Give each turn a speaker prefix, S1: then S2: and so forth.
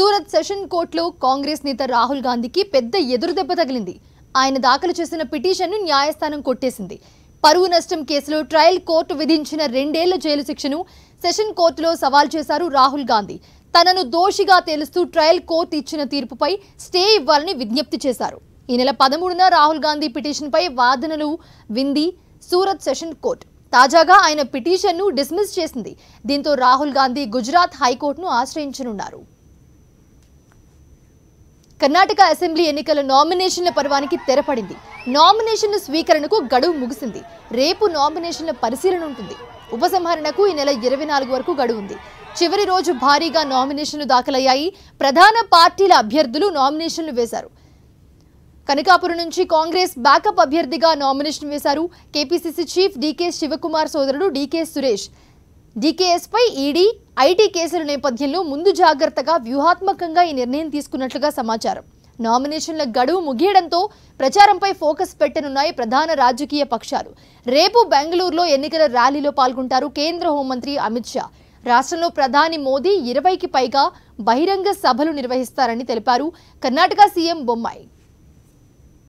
S1: Surat session కోర్టులో కాంగ్రెస్ నేత రాహుల్ గాంధీకి పెద్ద ఎదురుదెబ్బ తగిలింది ఆయన దాఖలు చేసిన పిటిషన్ను న్యాయస్థానం కొట్టేసింది పరువు నష్టం కేసులో ట్రయల్ కోర్టు విధించిన రెండేళ్ల జైలు శిక్షను సెషన్ కోర్టులో సవాల్ చేశారు రాహుల్ గాంధీ తనను దోషిగా తేలుస్తూ ట్రయల్ కోర్టు ఇచ్చిన తీర్పుపై స్టే ఇవ్వాలని విజ్ఞప్తి చేశారు ఈ నెల పదమూడున రాహుల్ గాంధీ పిటిషన్పై వాదనలు వింది సూరత్ సెషన్ కోర్టు తాజాగా ఆయన పిటిషన్ను డిస్మిస్ చేసింది దీంతో రాహుల్ గాంధీ గుజరాత్ హైకోర్టును ఆశ్రయించనున్నారు కర్ణాటక అసెంబ్లీ ఎన్నికల నామినేషన్ల పర్వానికి తెరపడింది నామినేషన్ల స్వీకరణకు గడువు ముగిసింది రేపు నామినేషన్ల పరిశీలన ఉంటుంది ఉపసంహరణకు ఈ నెల ఇరవై నాలుగు వరకు గడువు ఉంది చివరి రోజు భారీగా నామినేషన్లు దాఖలయ్యాయి ప్రధాన పార్టీల అభ్యర్థులు నామినేషన్లు వేశారు కనకాపురం నుంచి కాంగ్రెస్ బ్యాకప్ అభ్యర్థిగా నామినేషన్ వేశారు కేపీసీసీ చీఫ్ డీకే శివకుమార్ సోదరుడు డీకే సురేష్ డీకేఎస్పై ఈడీ ఐటీ కేసుల నేపథ్యంలో ముందు జాగ్రత్తగా వ్యూహాత్మకంగా ఈ నిర్ణయం తీసుకున్నట్లుగా సమాచారం నామినేషన్ల గడువు ముగియడంతో ప్రచారంపై ఫోకస్ పెట్టనున్నాయి ప్రధాన రాజకీయ పక్షాలు రేపు బెంగళూరులో ఎన్నికల ర్యాలీలో పాల్గొంటారు కేంద్ర హోంమంత్రి అమిత్ షా రాష్ట్రంలో ప్రధాని మోదీ ఇరవైకి పైగా బహిరంగ సభలు నిర్వహిస్తారని తెలిపారు కర్ణాటక సీఎం బొమ్మాయి